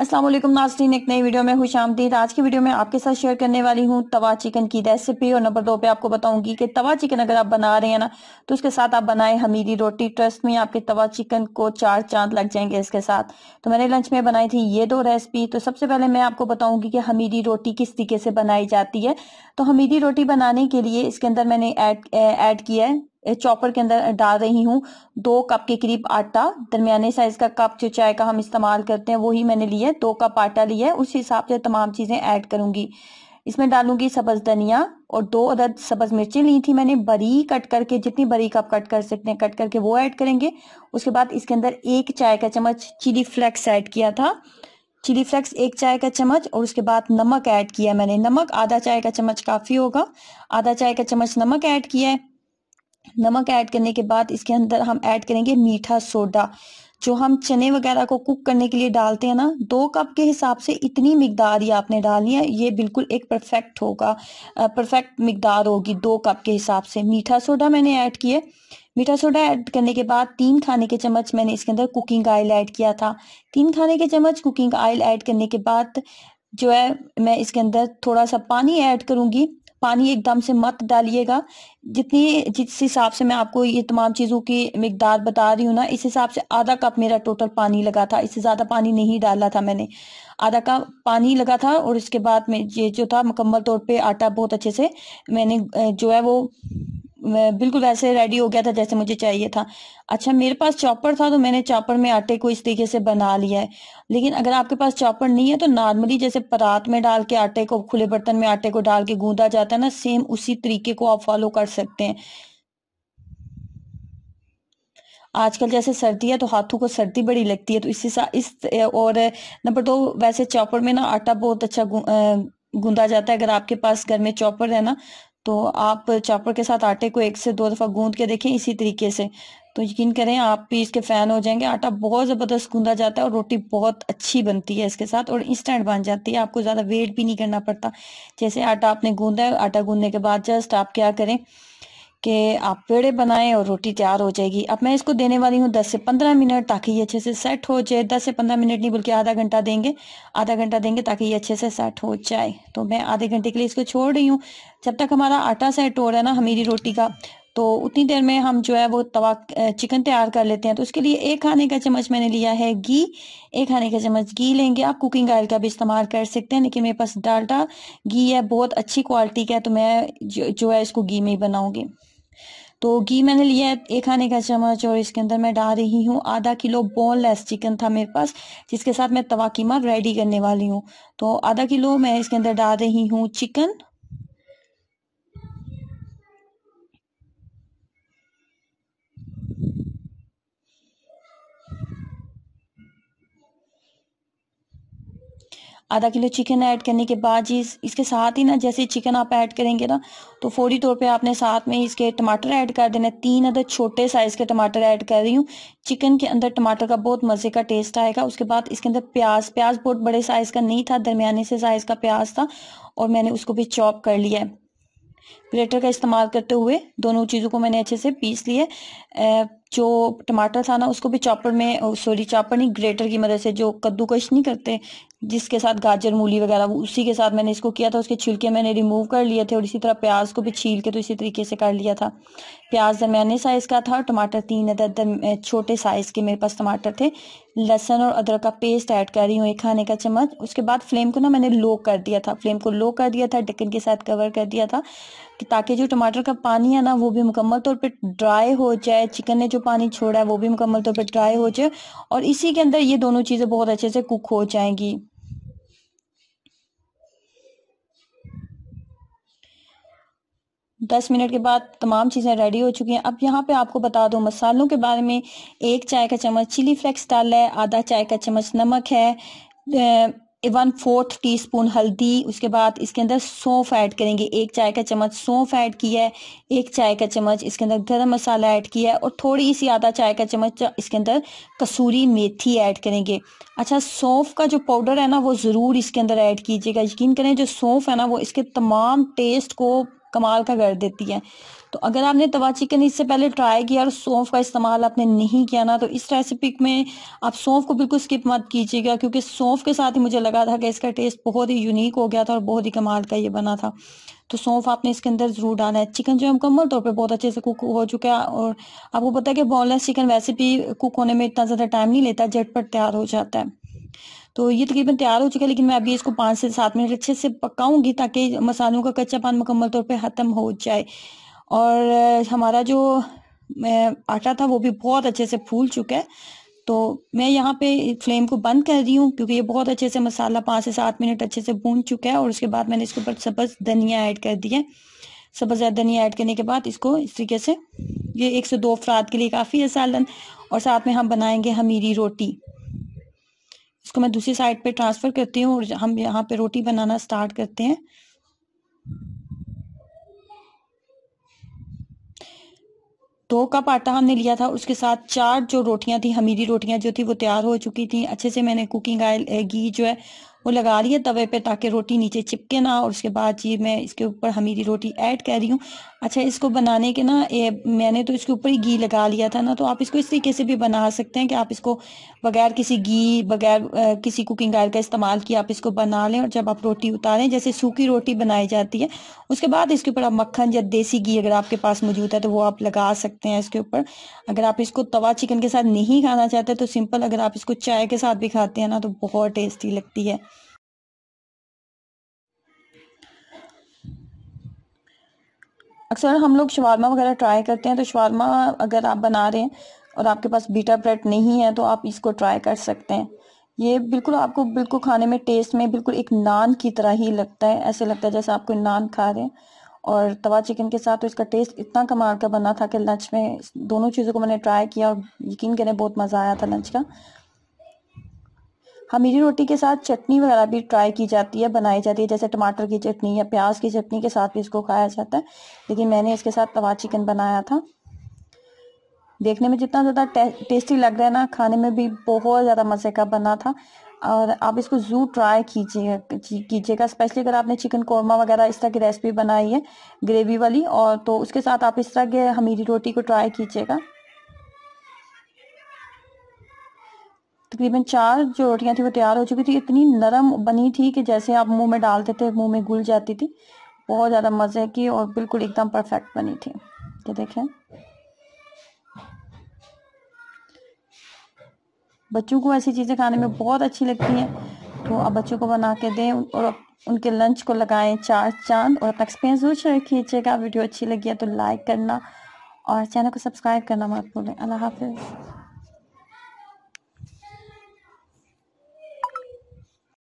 असलम नाजरीन एक नई वीडियो में खुश आमदीद आज की वीडियो में आपके साथ शेयर करने वाली हूँ तवा चिकन की रेसिपी और नंबर दो पे आपको बताऊंगी कि तवा चिकन अगर आप बना रहे हैं ना तो उसके साथ आप बनाएं हमीरी रोटी ट्रस्ट में आपके तवा चिकन को चार चांद लग जाएंगे इसके साथ तो मैंने लंच में बनाई थी ये दो रेसिपी तो सबसे पहले मैं आपको बताऊंगी कि हमीरी रोटी किस तरीके से बनाई जाती है तो हमीरी रोटी बनाने के लिए इसके अंदर मैंने ऐड किया है चॉपर के अंदर डाल रही हूँ दो कप के करीब आटा दरमियाने साइज का कप जो चाय का हम इस्तेमाल करते हैं वही मैंने लिया है दो कप आटा लिया है उस हिसाब से तमाम चीज़ें ऐड करूंगी इसमें डालूंगी सब्ज़ धनिया और दो अदद सब्ज़ मिर्ची ली थी मैंने बरी कट करके जितनी बरी कप कट कर सकते हैं कट करके वो ऐड करेंगे उसके बाद इसके अंदर एक चाय का चम्मच चिली फ्लेक्स ऐड किया था चिली फ्लेक्स एक चाय का चम्मच और उसके बाद नमक ऐड किया मैंने नमक आधा चाय का चम्मच काफ़ी होगा आधा चाय का चम्मच नमक ऐड किया है नमक ऐड करने के बाद इसके अंदर हम ऐड करेंगे मीठा सोडा जो हम चने वगैरह को कुक करने के लिए डालते हैं ना दो कप के हिसाब से इतनी मकदार ही आपने डालनी है ये बिल्कुल एक परफेक्ट होगा परफेक्ट मकदार होगी दो कप के हिसाब से मीठा सोडा मैंने ऐड किया मीठा सोडा ऐड करने के बाद तीन खाने के चम्मच मैंने इसके अंदर कुकिंग ऑयल ऐड किया था तीन खाने के चम्मच कुकिंग ऑयल ऐड करने के बाद जो है मैं इसके अंदर थोड़ा सा पानी ऐड करूंगी पानी एकदम से मत डालिएगा जितनी जिस हिसाब से मैं आपको ये तमाम चीज़ों की मकदार बता रही हूँ ना इस हिसाब से आधा कप मेरा टोटल पानी लगा था इससे ज़्यादा पानी नहीं डाला था मैंने आधा कप पानी लगा था और इसके बाद में ये जो था मुकम्मल तौर पे आटा बहुत अच्छे से मैंने जो है वो बिल्कुल वैसे रेडी हो गया था जैसे मुझे चाहिए था अच्छा मेरे पास चॉपर था तो मैंने चॉपर में आटे को इस तरीके से बना लिया है लेकिन अगर आपके पास चॉपर नहीं है तो नॉर्मली जैसे परात में डाल के आटे को खुले बर्तन में आटे को डाल के गूंदा जाता है ना सेम उसी तरीके को आप फॉलो कर सकते हैं आजकल जैसे सर्दी है तो हाथों को सर्दी बड़ी लगती है तो इसी सा इस और नंबर दो वैसे चॉपर में ना आटा बहुत अच्छा गूंदा जाता है अगर आपके पास घर में चॉपर है ना तो आप चापर के साथ आटे को एक से दो दफ़ा गूंद के देखें इसी तरीके से तो यकीन करें आप भी इसके फ़ैन हो जाएंगे आटा बहुत ज़बरदस्त गूंदा जाता है और रोटी बहुत अच्छी बनती है इसके साथ और इंस्टेंट बन जाती है आपको ज़्यादा वेट भी नहीं करना पड़ता जैसे आटा आपने गूंदा है आटा गूंदने के बाद जस्ट आप क्या करें कि आप पेड़े बनाएं और रोटी तैयार हो जाएगी अब मैं इसको देने वाली हूँ दस से पंद्रह मिनट ताकि ये अच्छे से सेट हो जाए दस से पंद्रह मिनट नहीं बल्कि आधा घंटा देंगे आधा घंटा देंगे ताकि ये अच्छे से सेट हो जाए तो मैं आधे घंटे के लिए इसको छोड़ रही हूँ जब तक हमारा आटा सेट हो रहा है ना हमेरी रोटी का तो उतनी देर में हम जो है वो तवा चिकन तैयार कर लेते हैं तो उसके लिए एक खाने का चम्मच मैंने लिया है घी एक खाने का चम्मच घी लेंगे आप कुकिंग ऑयल का भी इस्तेमाल कर सकते हैं लेकिन मेरे पास डाल्टा घी है बहुत अच्छी क्वालिटी का है तो मैं जो, है इसको घी में ही बनाऊँगी तो घी मैंने लिया है एक खाने का चम्मच और इसके अंदर मैं डाल रही हूँ आधा किलो बोनलेस चिकन था मेरे पास जिसके साथ मैं तवा कीमा रेडी करने वाली हूँ तो आधा किलो मैं इसके अंदर डाल रही हूँ चिकन आधा किलो चिकन ऐड करने के बाद जी इसके साथ ही ना जैसे चिकन आप ऐड करेंगे ना तो फौरी तौर पे आपने साथ में इसके टमाटर ऐड कर देना तीन अदर छोटे साइज़ के टमाटर ऐड कर रही हूँ चिकन के अंदर टमाटर का बहुत मज़े का टेस्ट आएगा उसके बाद इसके अंदर प्याज प्याज बहुत बड़े साइज़ का नहीं था दरमियाने से साइज़ का प्याज था और मैंने उसको भी चॉप कर लिया है ग्रेटर का इस्तेमाल करते हुए दोनों चीज़ों को मैंने अच्छे से पीस लिए जो टमाटर था ना उसको भी चॉपर में सॉरी चॉपर नहीं ग्रेटर की मदद से जो कद्दूकश नहीं करते जिसके साथ गाजर मूली वगैरह उसी के साथ मैंने इसको किया था उसके छिलके मैंने रिमूव कर लिए थे और इसी तरह प्याज को भी छील के तो इसी तरीके से कर लिया था प्याज दरमियाने साइज़ का था और टमाटर तीन अदर तो, तो, छोटे साइज़ के मेरे पास टमाटर थे लहसन और अदरक का पेस्ट ऐड कर रही हूँ एक खाने का चम्मच उसके बाद फ्लेम को ना मैंने लो कर दिया था फ्लेम को लो कर दिया था ढक्कन के साथ कवर कर दिया था कि ताकि जो टमाटर का पानी है ना वो भी मुकम्मल तौर पर ड्राई हो जाए चिकन ने जो पानी छोड़ा है वो भी मुकम्मल तौर पर ड्राई हो जाए और इसी के अंदर ये दोनों चीज़ें बहुत अच्छे से कुक हो जाएंगी दस मिनट के बाद तमाम चीज़ें रेडी हो चुकी हैं अब यहाँ पे आपको बता दो मसालों के बारे में एक चाय का चम्मच चिली फ्लेक्स डाल है आधा चाय का चम्मच नमक है वन फोर्थ टी स्पून हल्दी उसके बाद इसके अंदर सौंफ ऐड करेंगे एक चाय का चम्मच सौंफ ऐड किया है एक चाय का चम्मच इसके अंदर गर्म मसाला ऐड किया है और थोड़ी सी आधा चाय का चम्मच इसके अंदर कसूरी मेथी ऐड करेंगे अच्छा सौंफ का जो पाउडर है ना वो ज़रूर इसके अंदर ऐड कीजिएगा यकीन करें जो सौंफ है ना वो इसके तमाम टेस्ट को कमाल का कर देती है तो अगर आपने तवा चिकन इससे पहले ट्राई किया और सौंफ का इस्तेमाल आपने नहीं किया ना तो इस रेसिपी में आप सौंफ को बिल्कुल स्किप मत कीजिएगा क्योंकि सौंफ के साथ ही मुझे लगा था कि इसका टेस्ट बहुत ही यूनिक हो गया था और बहुत ही कमाल का ये बना था तो सौंफ आपने इसके अंदर ज़रूर डाला है चिकन जो है मुकम्मल तौर पर बहुत अच्छे से कुक हो चुका है और आपको पता है कि बोनलेस चिकन वैसे भी कुक होने में इतना ज़्यादा टाइम नहीं लेता झटपट तैयार हो जाता है तो ये तो तकरीबन तैयार हो चुका है लेकिन मैं अभी इसको पाँच से सात मिनट अच्छे से पकाऊंगी ताकि मसालों का कच्चा पान मुकम्मल तौर पर ख़त्म हो जाए और हमारा जो आटा था वो भी बहुत अच्छे से फूल चुका है तो मैं यहाँ पे फ्लेम को बंद कर रही हूँ क्योंकि ये बहुत अच्छे से मसाला पाँच से सात मिनट अच्छे से भून चुका है और उसके बाद मैंने इसके ऊपर सब्ज़ धनिया ऐड कर दिया सब्ज़ धनिया ऐड करने के बाद इसको इस तरीके से ये एक से दो अफराद के लिए काफ़ी है सालन और साथ में हम बनाएंगे हमीरी रोटी उसको मैं दूसरी साइड पे ट्रांसफ़र करती हूँ और हम यहाँ पे रोटी बनाना स्टार्ट करते हैं दो कप आटा हमने लिया था उसके साथ चार जो रोटियां थी हमीरी रोटियां जो थी वो तैयार हो चुकी थी अच्छे से मैंने कुकिंग ऑयल घी जो है वो लगा रही है तवे पे ताकि रोटी नीचे चिपके ना और उसके बाद जी मैं इसके ऊपर हमीरी रोटी ऐड कर रही हूँ अच्छा इसको बनाने के ना ये मैंने तो इसके ऊपर ही घी लगा लिया था ना तो आप इसको इस तरीके से भी बना सकते हैं कि आप इसको बगैर किसी घी बगैर किसी कुकिंग ऑयल का इस्तेमाल किया आप इसको बना लें और जब आप रोटी उतारें जैसे सूखी रोटी बनाई जाती है उसके बाद इसके ऊपर आप मक्खन या देसी घी अगर आपके पास मौजूद है तो वो आप लगा सकते हैं इसके ऊपर अगर आप इसको तवा चिकन के साथ नहीं खाना चाहते तो सिंपल अगर आप इसको चाय के साथ भी खाते हैं ना तो बहुत टेस्टी लगती है अक्सर हम लोग शवारमा वगैरह ट्राई करते हैं तो शवारमा अगर आप बना रहे हैं और आपके पास बीटा ब्रेड नहीं है तो आप इसको ट्राई कर सकते हैं ये बिल्कुल आपको बिल्कुल खाने में टेस्ट में बिल्कुल एक नान की तरह ही लगता है ऐसे लगता है जैसे आपको नान खा रहे हैं और तवा चिकन के साथ तो इसका टेस्ट इतना कमाल का बना था कि लंच में दोनों चीज़ों को मैंने ट्राई किया और यकीन करें बहुत मज़ा आया था लंच का हमीरी हाँ, रोटी के साथ चटनी वगैरह भी ट्राई की जाती है बनाई जाती है जैसे टमाटर की चटनी या प्याज की चटनी के साथ भी इसको खाया जाता है लेकिन मैंने इसके साथ तवा चिकन बनाया था देखने में जितना ज़्यादा टे, टेस्टी लग रहा है ना खाने में भी बहुत ज़्यादा मज़े का बना था और आप इसको ज़रूर ट्राई कीजिए कीजिएगा स्पेशली अगर आपने चिकन कौरमा वगैरह इस तरह की रेसिपी बनाई है ग्रेवी वाली और तो उसके साथ आप इस तरह के हमीरी रोटी को ट्राई कीजिएगा तकरीबन चार जो रोटियां थी वो तैयार हो चुकी थी इतनी नरम बनी थी कि जैसे आप मुंह में डालते थे मुंह में घुल जाती थी बहुत ज़्यादा मज़े की और बिल्कुल एकदम परफेक्ट बनी थी ये देखें बच्चों को ऐसी चीज़ें खाने में बहुत अच्छी लगती हैं तो आप बच्चों को बना के दें और उनके लंच को लगाएं चार चांद और अपना एक्सपीरियंस जरूर शेयर कीजिएगा वीडियो अच्छी लगी है तो लाइक करना और चैनल को सब्सक्राइब करना मत भूलें अल्लाह हाफिज़